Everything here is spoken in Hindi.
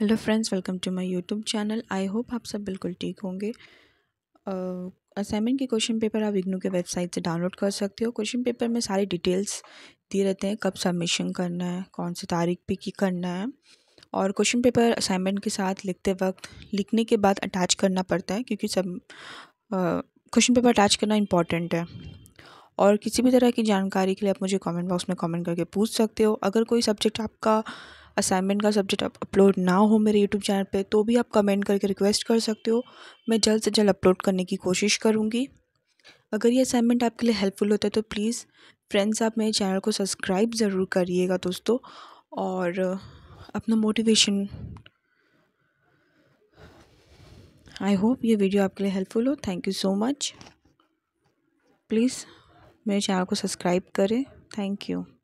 hello friends welcome to my YouTube channel I hope आप सब बिल्कुल ठीक होंगे असाइनमेंट के क्वेश्चन पेपर आप इग्नू के वेबसाइट से डाउनलोड कर सकते हो क्वेश्चन पेपर में सारी डिटेल्स दिए रहते हैं कब सबमिशन करना है कौन सी तारीख पे की करना है और क्वेश्चन पेपर असाइनमेंट के साथ लिखते वक्त लिखने के बाद अटैच करना पड़ता है क्योंकि सब क्वेश्चन पेपर अटैच करना इम्पॉर्टेंट है और किसी भी तरह की जानकारी के लिए आप मुझे कॉमेंट बॉक्स में कॉमेंट करके पूछ सकते हो अगर कोई सब्जेक्ट आपका असाइनमेंट का सब्जेक्ट अपलोड ना हो मेरे यूट्यूब चैनल पे तो भी आप कमेंट करके रिक्वेस्ट कर सकते हो मैं जल्द से जल्द अपलोड करने की कोशिश करूँगी अगर ये असाइनमेंट आपके लिए हेल्पफुल होता है तो प्लीज़ फ्रेंड्स आप मेरे चैनल को सब्सक्राइब ज़रूर करिएगा दोस्तों और अपना मोटिवेशन आई होप ये वीडियो आपके लिए हेल्पफुल हो thank you so much please मेरे चैनल को सब्सक्राइब करें थैंक यू